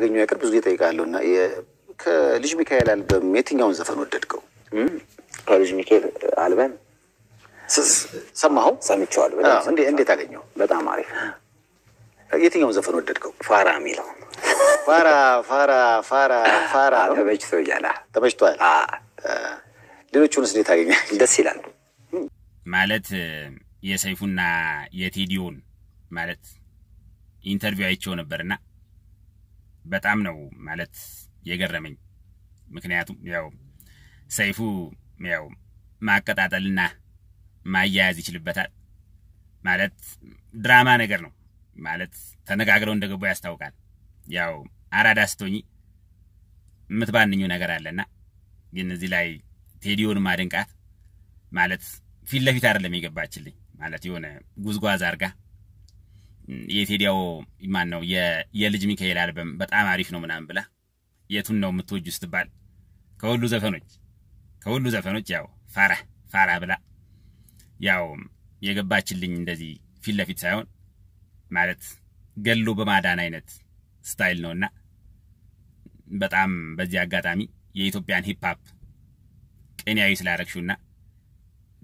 ሳገኘው ያቅር ብዙ ጊዜ እጠይቃለሁ እና ከልጅ ሚካኤል አልበም የትኛውን ዘፈን ወደድከው? ከልጅ ሚካኤል አልበም ሰማኸው? ሰምቼዋለሁ። እንዴት አገኘው? በጣም አሪፍ። የትኛውን ዘፈን ወደድከው? ፋራ የሚለው ፋራ ፋራ ፋራ ፋራ ተመችቶኛል። ተመችቷል። ሌሎቹንስ እንዴት አገኘህ? ደስ ይላል። ማለት የሰይፉና የቴዲዮን ማለት ኢንተርቪው አይቼው ነበርና በጣም ነው ማለት የገረመኝ። ምክንያቱም ያው ሰይፉ ያው ማቀጣጠልና ማያያዝ ይችልበታል። ማለት ድራማ ነገር ነው ማለት ተነጋግረው እንደገቡ ያስታውቃል። ያው አራዳ ስቶኝ የምትባንኙ ነገር አለና ግን እዚህ ላይ ቴዲዮን ማድንቃት ማለት ፊት ለፊት አይደለም የገባችልኝ ማለት የሆነ ጉዝጓዝ አርጋ የቴዲያው ማን ነው የልጅ ሚካኤል አልበም በጣም አሪፍ ነው ምናምን ብላ የቱን ነው የምትወጁ ስትባል ከሁሉ ዘፈኖች ከሁሉ ዘፈኖች ያው ፋራ ፋራ ብላ ያው የገባችልኝ እንደዚህ ፊት ለፊት ሳይሆን ማለት ገሎ በማዳን አይነት ስታይል ነውና በጣም በዚህ አጋጣሚ የኢትዮጵያን ሂፕሀፕ ቅንያዊ ስላረግሹና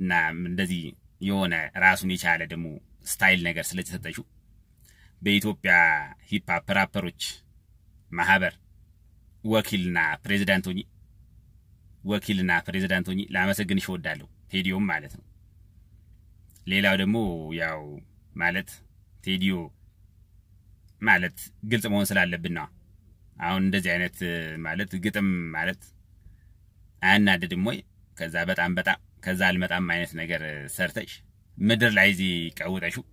እና እንደዚህ የሆነ ራሱን የቻለ ደግሞ ስታይል ነገር ስለተሰጠችው በኢትዮጵያ ሂፕሀፕ ራፐሮች ማህበር ወኪልና ፕሬዚዳንት ሆኜ ወኪልና ፕሬዚዳንት ሆኜ ላመሰግንሽ እወዳለሁ። ቴዲዮም ማለት ነው። ሌላው ደግሞ ያው ማለት ቴዲዮ ማለት ግልጽ መሆን ስላለብን ነው። አሁን እንደዚህ አይነት ማለት ግጥም ማለት አያናድድም ወይ? ከዛ በጣም በጣም ከዛ አልመጣም አይነት ነገር ሰርተሽ ምድር ላይ እዚህ ቀውጠሽው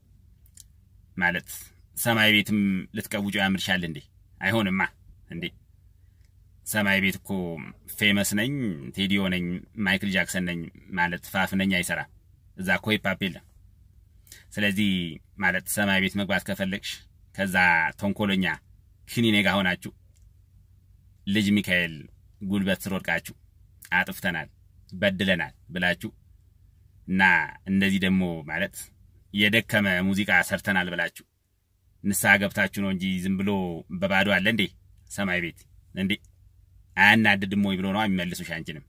ማለት ሰማይ ቤትም ልትቀውጩ ያምርሻል እንዴ? አይሆንማ እንዴ! ሰማይ ቤት እኮ ፌመስ ነኝ፣ ቴዲዮ ነኝ፣ ማይክል ጃክሰን ነኝ ማለት ፋፍ ነኝ አይሰራም። እዛ እኮ ሂፓፕ የለም። ስለዚህ ማለት ሰማይ ቤት መግባት ከፈለግሽ ከዛ ተንኮለኛ ክኒኔ ጋር ሆናችሁ ልጅ ሚካኤል ጉልበት ስር ወድቃችሁ አጥፍተናል፣ በድለናል ብላችሁ እና እንደዚህ ደግሞ ማለት የደከመ ሙዚቃ ሰርተናል ብላችሁ ንስሐ ገብታችሁ ነው እንጂ ዝም ብሎ በባዶ አለ እንዴ? ሰማይ ቤት እንዴ አያናድድም ወይ ብሎ ነው የሚመልሱሽ አንቺንም